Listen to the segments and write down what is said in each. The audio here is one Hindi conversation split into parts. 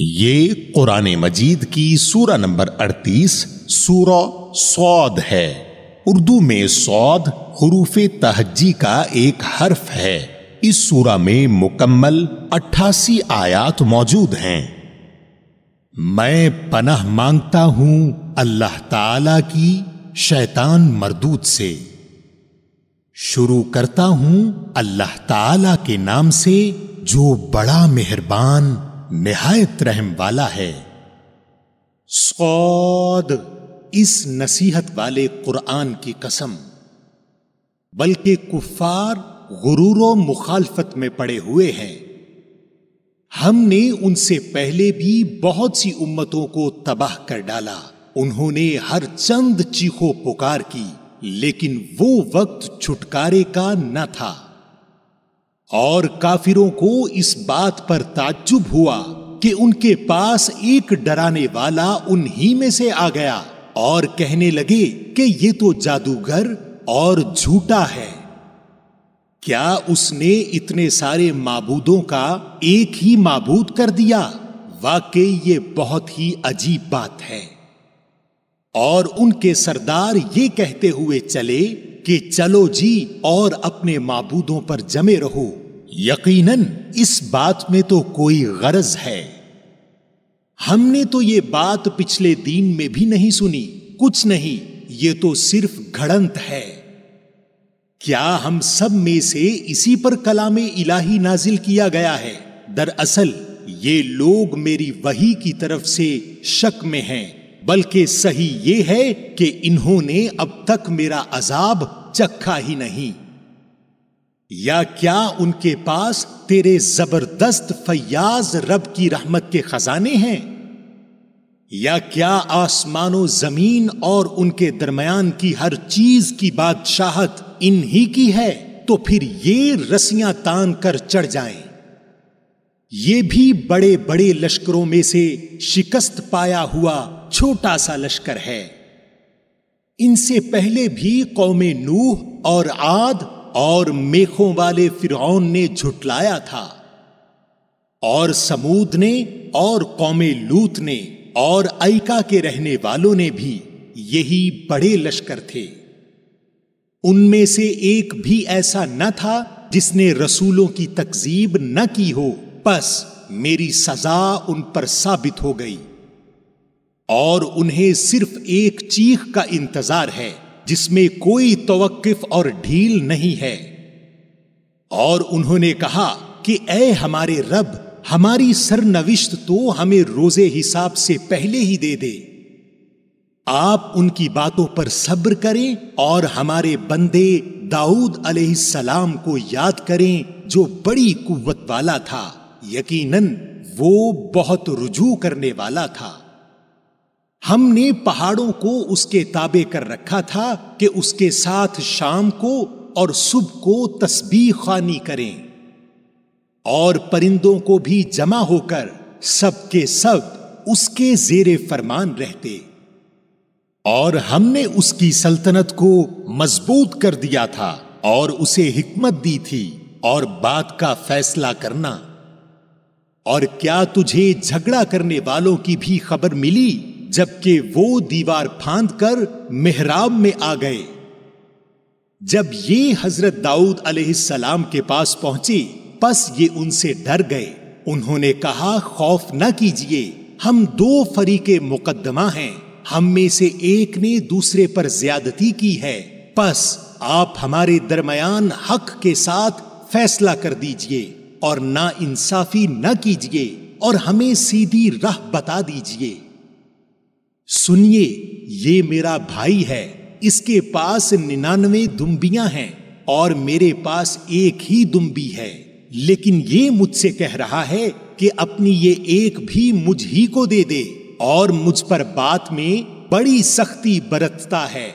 ये कुरान मजीद की सूरा नंबर 38 सूरा सौद है उर्दू में सौद हरूफ तहजी का एक हर्फ है इस सूरा में मुकम्मल 88 आयात मौजूद हैं मैं पनाह मांगता हूं अल्लाह ताला की शैतान मरदूत से शुरू करता हूं अल्लाह ताला के नाम से जो बड़ा मेहरबान नहायत रहम वाला है सौद इस नसीहत वाले कुरान की कसम बल्कि कुफार गुरूर मुखालफत में पड़े हुए हैं हमने उनसे पहले भी बहुत सी उम्मतों को तबाह कर डाला उन्होंने हर चंद चीखों पुकार की लेकिन वो वक्त छुटकारे का न था और काफिरों को इस बात पर ताज्जुब हुआ कि उनके पास एक डराने वाला उन्हीं में से आ गया और कहने लगे कि ये तो जादूगर और झूठा है क्या उसने इतने सारे माबूदों का एक ही माबूद कर दिया वाकई ये बहुत ही अजीब बात है और उनके सरदार ये कहते हुए चले कि चलो जी और अपने माबूदों पर जमे रहो यकीनन इस बात में तो कोई गरज है हमने तो ये बात पिछले दिन में भी नहीं सुनी कुछ नहीं ये तो सिर्फ घड़ंत है क्या हम सब में से इसी पर कलाम इलाही नाजिल किया गया है दरअसल ये लोग मेरी वही की तरफ से शक में हैं बल्कि सही ये है कि इन्होंने अब तक मेरा अजाब चखा ही नहीं या क्या उनके पास तेरे जबरदस्त फयाज रब की रहमत के खजाने हैं या क्या आसमानो जमीन और उनके दरमियान की हर चीज की बादशाहत इन्हीं की है तो फिर ये रस्सियां तान कर चढ़ जाए ये भी बड़े बड़े लश्करों में से शिकस्त पाया हुआ छोटा सा लश्कर है इनसे पहले भी कौम नूह और आद और मेखों वाले फिरौन ने झुटलाया था और समूद ने और कौमे लूत ने और ऐका के रहने वालों ने भी यही बड़े लश्कर थे उनमें से एक भी ऐसा न था जिसने रसूलों की तकजीब न की हो बस मेरी सजा उन पर साबित हो गई और उन्हें सिर्फ एक चीख का इंतजार है जिसमें कोई तवक्फ और ढील नहीं है और उन्होंने कहा कि ए हमारे रब हमारी सरनविश्त तो हमें रोजे हिसाब से पहले ही दे दे आप उनकी बातों पर सब्र करें और हमारे बंदे दाऊद सलाम को याद करें जो बड़ी कुवत वाला था यकीनन वो बहुत रुजू करने वाला था हमने पहाड़ों को उसके ताबे कर रखा था कि उसके साथ शाम को और सुबह को तस्बी खानी करें और परिंदों को भी जमा होकर सब के सब उसके जेरे फरमान रहते और हमने उसकी सल्तनत को मजबूत कर दिया था और उसे हिकमत दी थी और बात का फैसला करना और क्या तुझे झगड़ा करने वालों की भी खबर मिली जबकि वो दीवार फांद कर मेहराब में आ गए जब ये हजरत दाऊद अलैहिस्सलाम के पास पहुंची बस ये उनसे डर गए उन्होंने कहा खौफ न कीजिए हम दो फरीके मुकदमा हैं हम में से एक ने दूसरे पर ज्यादती की है बस आप हमारे दरमियान हक के साथ फैसला कर दीजिए और ना इंसाफी न कीजिए और हमें सीधी राह बता दीजिए सुनिए ये मेरा भाई है इसके पास निन्यानवे दुम्बियां हैं और मेरे पास एक ही दुम्बी है लेकिन ये मुझसे कह रहा है कि अपनी ये एक भी मुझ ही को दे दे और मुझ पर बात में बड़ी सख्ती बरतता है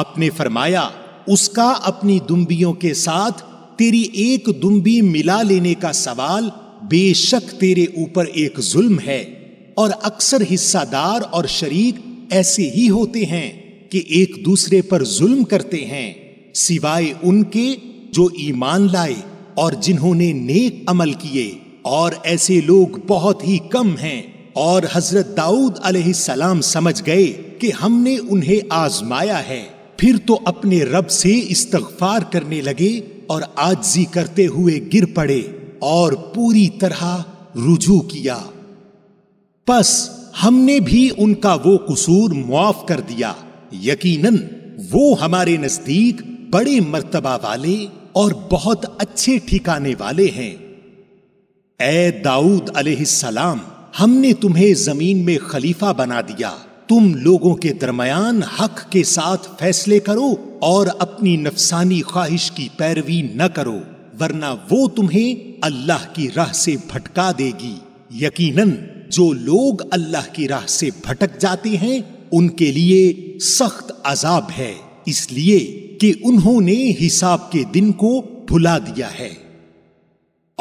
आपने फरमाया उसका अपनी दुम्बियों के साथ तेरी एक दुम्बी मिला लेने का सवाल बेशक तेरे ऊपर एक जुल्म है और अक्सर हिस्सादार और शरीक ऐसे ही होते हैं कि एक दूसरे पर जुल्म करते हैं सिवाय उनके जो ईमान लाए और जिन्होंने नेक अमल किए और ऐसे लोग बहुत ही कम हैं और हजरत दाऊद अलैहिस्सलाम समझ गए कि हमने उन्हें आजमाया है फिर तो अपने रब से इस्तगफार करने लगे और आजजी करते हुए गिर पड़े और पूरी तरह रुजू किया बस हमने भी उनका वो कसूर मुआफ कर दिया यकीनन वो हमारे नजदीक बड़े मर्तबा वाले और बहुत अच्छे ठिकाने वाले हैं ए दाऊद अलैहिस्सलाम हमने तुम्हें जमीन में खलीफा बना दिया तुम लोगों के दरमियान हक के साथ फैसले करो और अपनी नफसानी ख्वाहिश की पैरवी न करो वरना वो तुम्हें अल्लाह की राह से भटका देगी यकीनन जो लोग अल्लाह की राह से भटक जाते हैं उनके लिए सख्त अजाब है इसलिए कि उन्होंने हिसाब के दिन को भुला दिया है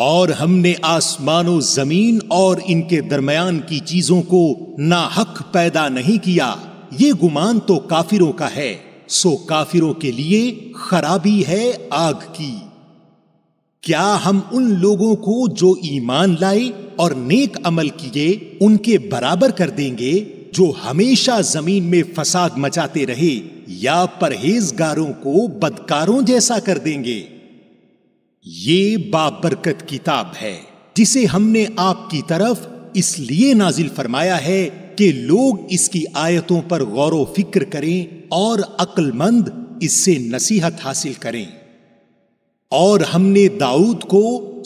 और हमने आसमानों जमीन और इनके दरमियान की चीजों को ना हक पैदा नहीं किया ये गुमान तो काफिरों का है सो काफिरों के लिए खराबी है आग की क्या हम उन लोगों को जो ईमान लाए और नेक अमल किए उनके बराबर कर देंगे जो हमेशा जमीन में फसाद मचाते रहे या परहेजगारों को बदकारों जैसा कर देंगे ये बाबरकत किताब है जिसे हमने आपकी तरफ इसलिए नाजिल फरमाया है कि लोग इसकी आयतों पर गौर व फिक्र करें और अक्लमंद इससे नसीहत हासिल करें और हमने दाऊद को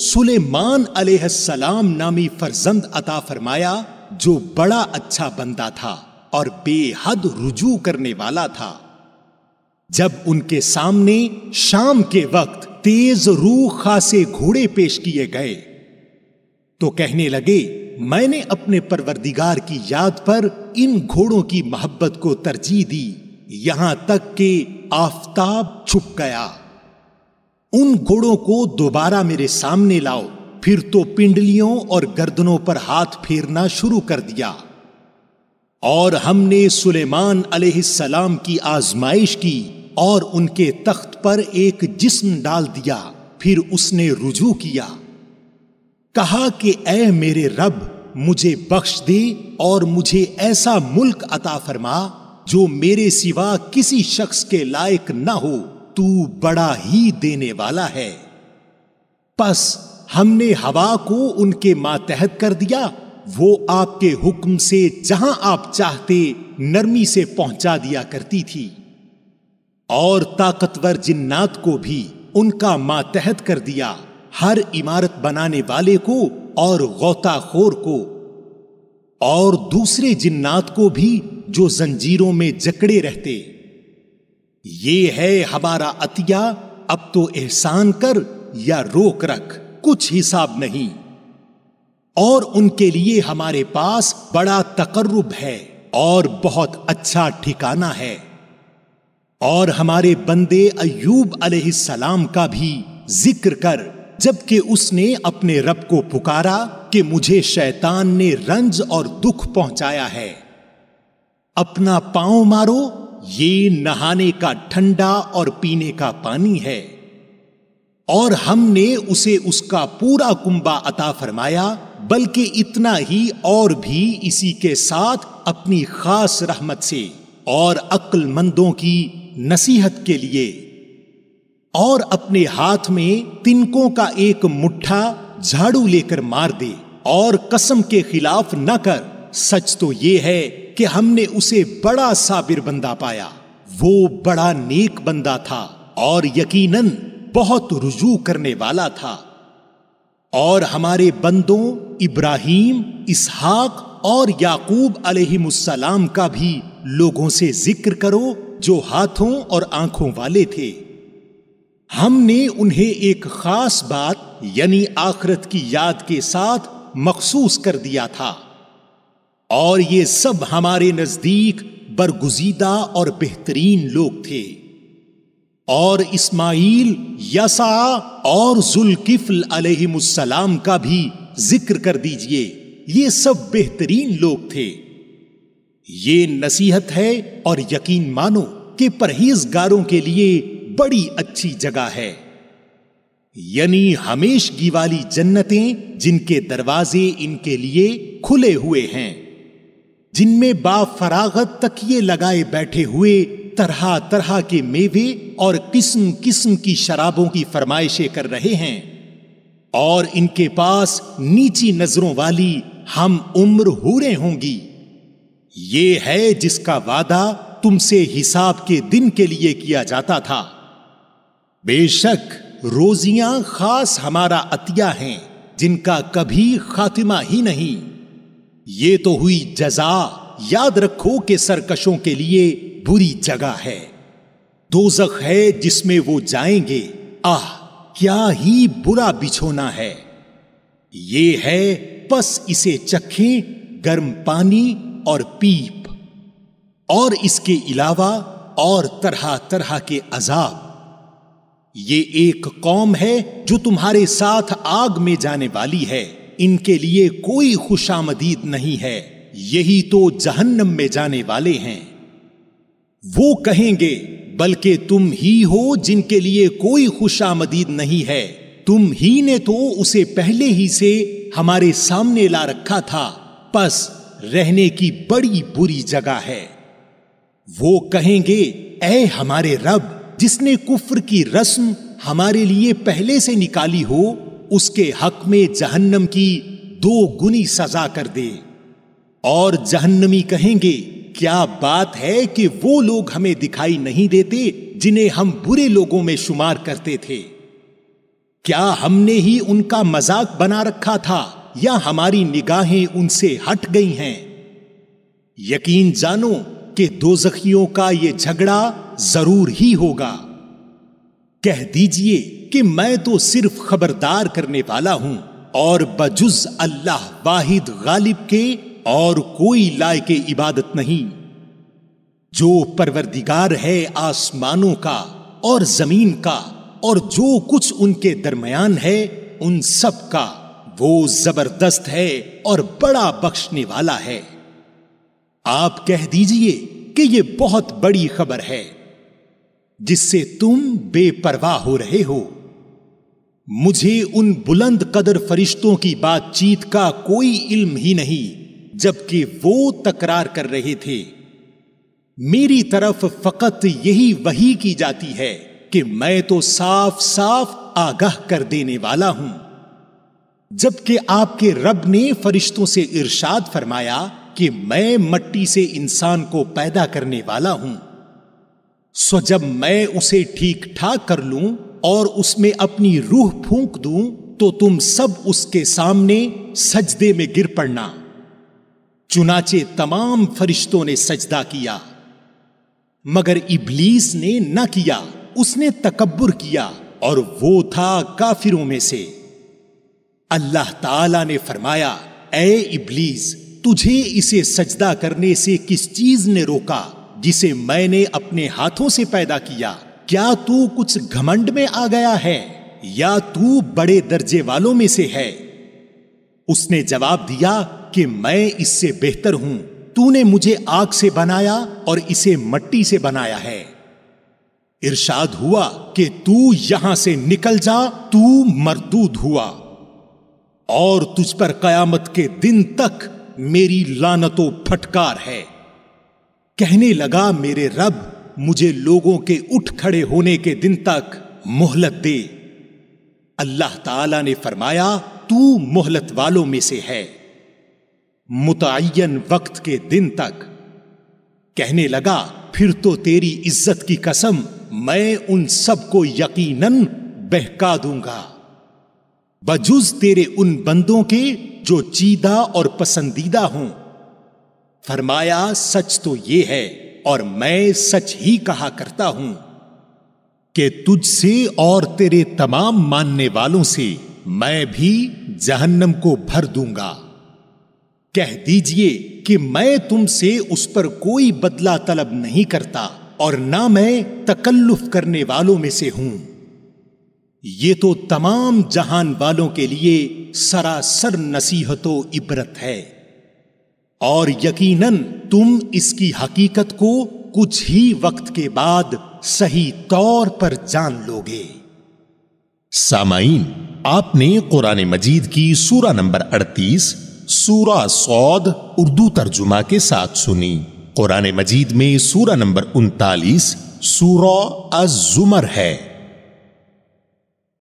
सुलेमान अलैहिस्सलाम नामी फरजंद अता फरमाया जो बड़ा अच्छा बंदा था और बेहद रुजू करने वाला था जब उनके सामने शाम के वक्त तेज रूह खासे घोड़े पेश किए गए तो कहने लगे मैंने अपने परवरदिगार की याद पर इन घोड़ों की मोहब्बत को तरजीह दी यहां तक कि आफताब छुप गया उन घोड़ों को दोबारा मेरे सामने लाओ फिर तो पिंडलियों और गर्दनों पर हाथ फेरना शुरू कर दिया और हमने सुलेमान अलैहिस्सलाम की आजमाइश की और उनके तख्त पर एक जिस्म डाल दिया फिर उसने रुजू किया कहा कि ऐ मेरे रब मुझे बख्श दे और मुझे ऐसा मुल्क अता फरमा जो मेरे सिवा किसी शख्स के लायक ना हो तू बड़ा ही देने वाला है बस हमने हवा को उनके मातहत कर दिया वो आपके हुक्म से जहां आप चाहते नरमी से पहुंचा दिया करती थी और ताकतवर जिन्नात को भी उनका मातहत कर दिया हर इमारत बनाने वाले को और गौताखोर को और दूसरे जिन्नात को भी जो जंजीरों में जकड़े रहते ये है हमारा अतिया अब तो एहसान कर या रोक रख कुछ हिसाब नहीं और उनके लिए हमारे पास बड़ा तकर्रब है और बहुत अच्छा ठिकाना है और हमारे बंदे अयूब अलैहिस्सलाम का भी जिक्र कर जबकि उसने अपने रब को पुकारा कि मुझे शैतान ने रंज और दुख पहुंचाया है अपना पांव मारो ये नहाने का ठंडा और पीने का पानी है और हमने उसे उसका पूरा कुंबा अता फरमाया बल्कि इतना ही और भी इसी के साथ अपनी खास रहमत से और अक्लमंदों की नसीहत के लिए और अपने हाथ में तिनकों का एक मुट्ठा झाड़ू लेकर मार दे और कसम के खिलाफ न कर सच तो ये है कि हमने उसे बड़ा साबिर बंदा पाया वो बड़ा नेक बंदा था और यकीनन बहुत रुजू करने वाला था और हमारे बंदों इब्राहिम इसहाक और याकूब अलैहिस्सलाम का भी लोगों से जिक्र करो जो हाथों और आंखों वाले थे हमने उन्हें एक खास बात यानी आखरत की याद के साथ मखसूस कर दिया था और ये सब हमारे नजदीक बरगुजीदा और बेहतरीन लोग थे और इस्माइल यसा और जुलकिफल अलहमसलाम का भी जिक्र कर दीजिए ये सब बेहतरीन लोग थे ये नसीहत है और यकीन मानो कि परहेजगारों के लिए बड़ी अच्छी जगह है यानी हमेशगी वाली जन्नतें जिनके दरवाजे इनके लिए खुले हुए हैं जिनमें बाफरागत तकिए लगाए बैठे हुए तरह तरह के मेवे और किस्म किस्म की शराबों की फरमाइशें कर रहे हैं और इनके पास नीची नजरों वाली हम उम्र हूरें होंगी ये है जिसका वादा तुमसे हिसाब के दिन के लिए किया जाता था बेशक रोजियां खास हमारा अतिया हैं जिनका कभी खातिमा ही नहीं ये तो हुई जजा याद रखो कि सरकशों के लिए बुरी जगह है दोजख है जिसमें वो जाएंगे आह क्या ही बुरा बिछोना है ये है बस इसे चखें गर्म पानी और पीप और इसके अलावा और तरह तरह के अजाब ये एक कौम है जो तुम्हारे साथ आग में जाने वाली है इनके लिए कोई खुशामदीद नहीं है यही तो जहन्नम में जाने वाले हैं वो कहेंगे बल्कि तुम ही हो जिनके लिए कोई खुशामदीद नहीं है तुम ही ने तो उसे पहले ही से हमारे सामने ला रखा था बस रहने की बड़ी बुरी जगह है वो कहेंगे ऐ हमारे रब जिसने कुफ्र की रस्म हमारे लिए पहले से निकाली हो उसके हक में जहन्नम की दो गुनी सजा कर दे और जहन्नमी कहेंगे क्या बात है कि वो लोग हमें दिखाई नहीं देते जिन्हें हम बुरे लोगों में शुमार करते थे क्या हमने ही उनका मजाक बना रखा था या हमारी निगाहें उनसे हट गई हैं यकीन जानो कि दोजखियों का ये झगड़ा जरूर ही होगा कह दीजिए कि मैं तो सिर्फ खबरदार करने वाला हूं और बजुज अल्लाह वाहिद गालिब के और कोई लायक इबादत नहीं जो परवरदिगार है आसमानों का और जमीन का और जो कुछ उनके दरमियान है उन सब का वो जबरदस्त है और बड़ा बख्शने वाला है आप कह दीजिए कि यह बहुत बड़ी खबर है जिससे तुम बेपरवाह हो रहे हो मुझे उन बुलंद कदर फरिश्तों की बातचीत का कोई इल्म ही नहीं जबकि वो तकरार कर रहे थे मेरी तरफ फकत यही वही की जाती है कि मैं तो साफ साफ आगाह कर देने वाला हूं जबकि आपके रब ने फरिश्तों से इरशाद फरमाया कि मैं मट्टी से इंसान को पैदा करने वाला हूं सो जब मैं उसे ठीक ठाक कर लूं और उसमें अपनी रूह फूंक दूं तो तुम सब उसके सामने सजदे में गिर पड़ना चुनाचे तमाम फरिश्तों ने सजदा किया मगर इबलीस ने न किया उसने तकबर किया और वो था काफिरों में से अल्लाह ताला ने फरमाया ए इबलीस तुझे इसे सजदा करने से किस चीज ने रोका जिसे मैंने अपने हाथों से पैदा किया क्या तू कुछ घमंड में आ गया है या तू बड़े दर्जे वालों में से है उसने जवाब दिया कि मैं इससे बेहतर हूं तूने मुझे आग से बनाया और इसे मट्टी से बनाया है इरशाद हुआ कि तू यहां से निकल जा तू मरदूद हुआ और तुझ पर कयामत के दिन तक मेरी लानतों फटकार है कहने लगा मेरे रब मुझे लोगों के उठ खड़े होने के दिन तक मोहलत दे अल्लाह ताला ने फरमाया तू मोहलत वालों में से है मुतन वक्त के दिन तक कहने लगा फिर तो तेरी इज्जत की कसम मैं उन सबको यकीनन बहका दूंगा बजुज तेरे उन बंदों के जो चीदा और पसंदीदा हों फरमाया सच तो ये है और मैं सच ही कहा करता हूं कि तुझसे और तेरे तमाम मानने वालों से मैं भी जहन्नम को भर दूंगा कह दीजिए कि मैं तुमसे उस पर कोई बदला तलब नहीं करता और ना मैं तकल्लुफ करने वालों में से हूं ये तो तमाम जहान वालों के लिए सरासर नसीहतो इबरत है और यकीनन तुम इसकी हकीकत को कुछ ही वक्त के बाद सही तौर पर जान लोगे सामाइन आपने कुरान मजीद की सूरा नंबर 38 सूरा सौद उर्दू तर्जुमा के साथ सुनी कुरान मजीद में सूरा नंबर उनतालीस सूरा अजुमर है